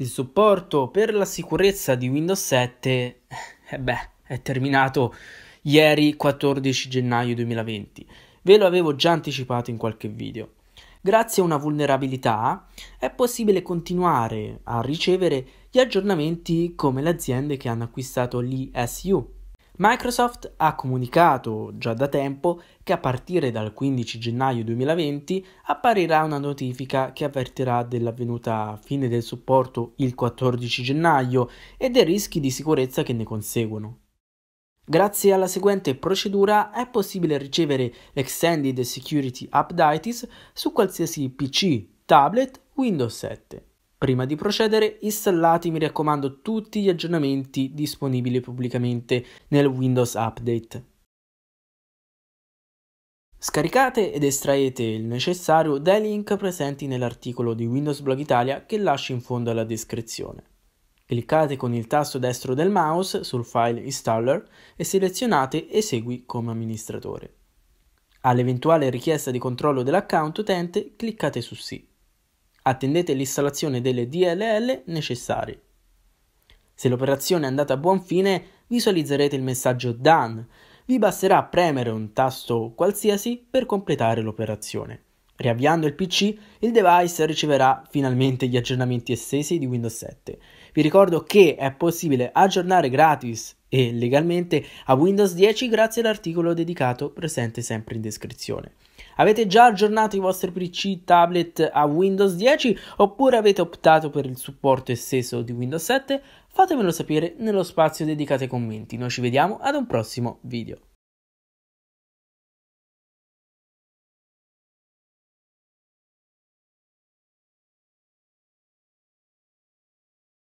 Il supporto per la sicurezza di Windows 7 eh beh, è terminato ieri 14 gennaio 2020. Ve lo avevo già anticipato in qualche video. Grazie a una vulnerabilità è possibile continuare a ricevere gli aggiornamenti come le aziende che hanno acquistato l'ESU, Microsoft ha comunicato già da tempo che a partire dal 15 gennaio 2020 apparirà una notifica che avvertirà dell'avvenuta fine del supporto il 14 gennaio e dei rischi di sicurezza che ne conseguono. Grazie alla seguente procedura è possibile ricevere l'Extended Security Updates su qualsiasi PC, tablet, Windows 7. Prima di procedere, installate mi raccomando tutti gli aggiornamenti disponibili pubblicamente nel Windows Update. Scaricate ed estraete il necessario dai link presenti nell'articolo di Windows Blog Italia che lascio in fondo alla descrizione. Cliccate con il tasto destro del mouse sul file installer e selezionate Esegui come amministratore. All'eventuale richiesta di controllo dell'account utente cliccate su Sì attendete l'installazione delle DLL necessarie. Se l'operazione è andata a buon fine, visualizzerete il messaggio Done. Vi basterà premere un tasto qualsiasi per completare l'operazione. Riavviando il PC, il device riceverà finalmente gli aggiornamenti estesi di Windows 7 vi ricordo che è possibile aggiornare gratis e legalmente a Windows 10 grazie all'articolo dedicato presente sempre in descrizione. Avete già aggiornato i vostri PC tablet a Windows 10 oppure avete optato per il supporto esteso di Windows 7? Fatemelo sapere nello spazio dedicato ai commenti. Noi ci vediamo ad un prossimo video.